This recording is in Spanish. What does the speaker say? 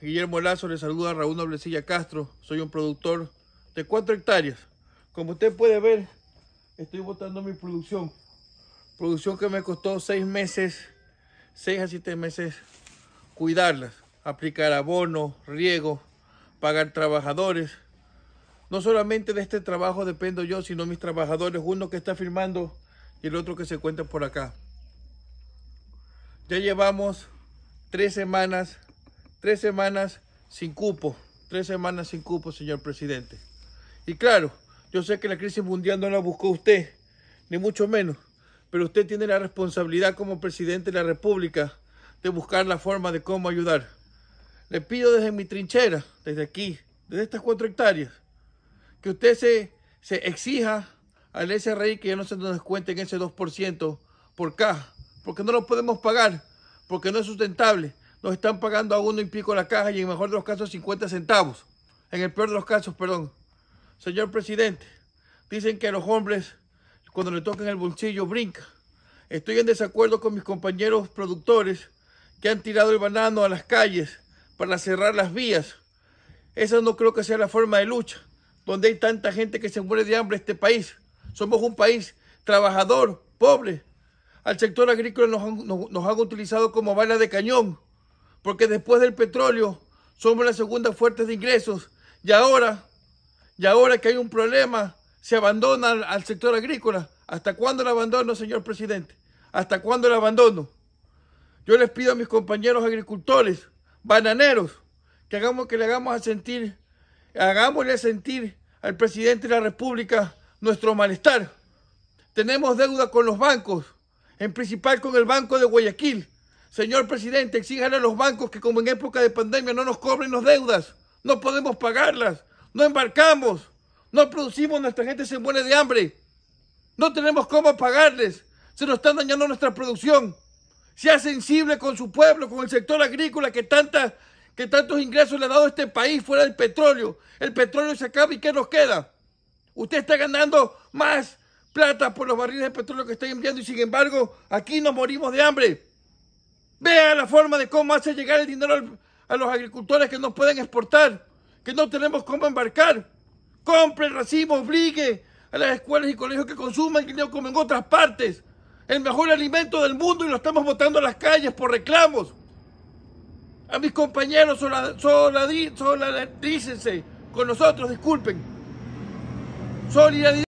Guillermo Lazo, le saluda a Raúl Noblecilla Castro. Soy un productor de 4 hectáreas. Como usted puede ver, estoy botando mi producción. Producción que me costó seis meses, 6 a 7 meses cuidarlas. Aplicar abono, riego, pagar trabajadores. No solamente de este trabajo dependo yo, sino mis trabajadores. Uno que está firmando y el otro que se cuenta por acá. Ya llevamos tres semanas Tres semanas sin cupo, tres semanas sin cupo, señor presidente. Y claro, yo sé que la crisis mundial no la buscó usted, ni mucho menos, pero usted tiene la responsabilidad como presidente de la República de buscar la forma de cómo ayudar. Le pido desde mi trinchera, desde aquí, desde estas cuatro hectáreas, que usted se, se exija al SRI que ya no se nos descuenten ese 2% por caja, porque no lo podemos pagar, porque no es sustentable nos están pagando a uno y pico la caja y en el mejor de los casos 50 centavos. En el peor de los casos, perdón. Señor presidente, dicen que los hombres cuando le tocan el bolsillo brinca. Estoy en desacuerdo con mis compañeros productores que han tirado el banano a las calles para cerrar las vías. Esa no creo que sea la forma de lucha, donde hay tanta gente que se muere de hambre en este país. Somos un país trabajador, pobre. Al sector agrícola nos han utilizado como bala de cañón porque después del petróleo somos la segunda fuente de ingresos y ahora, y ahora que hay un problema, se abandona al, sector agrícola. ¿Hasta cuándo el abandono, señor presidente? ¿Hasta cuándo el abandono? Yo les pido a mis compañeros agricultores, bananeros, que hagamos que le hagamos a sentir, hagámosle sentir al presidente de la República nuestro malestar. Tenemos deuda con los bancos, en principal con el Banco de Guayaquil, Señor presidente, exíjale a los bancos que como en época de pandemia no nos cobren las deudas. No podemos pagarlas. No embarcamos. No producimos. Nuestra gente se muere de hambre. No tenemos cómo pagarles. Se nos está dañando nuestra producción. Sea sensible con su pueblo, con el sector agrícola que, que tantos ingresos le ha dado a este país fuera del petróleo. El petróleo se acaba y ¿qué nos queda? Usted está ganando más plata por los barriles de petróleo que está enviando y sin embargo aquí nos morimos de hambre. Vea la forma de cómo hace llegar el dinero a los agricultores que no pueden exportar, que no tenemos cómo embarcar. Compre, racimo, obligue a las escuelas y colegios que consuman que dinero como en otras partes. El mejor alimento del mundo y lo estamos botando a las calles por reclamos. A mis compañeros soladícense con nosotros, disculpen. Solidaridad.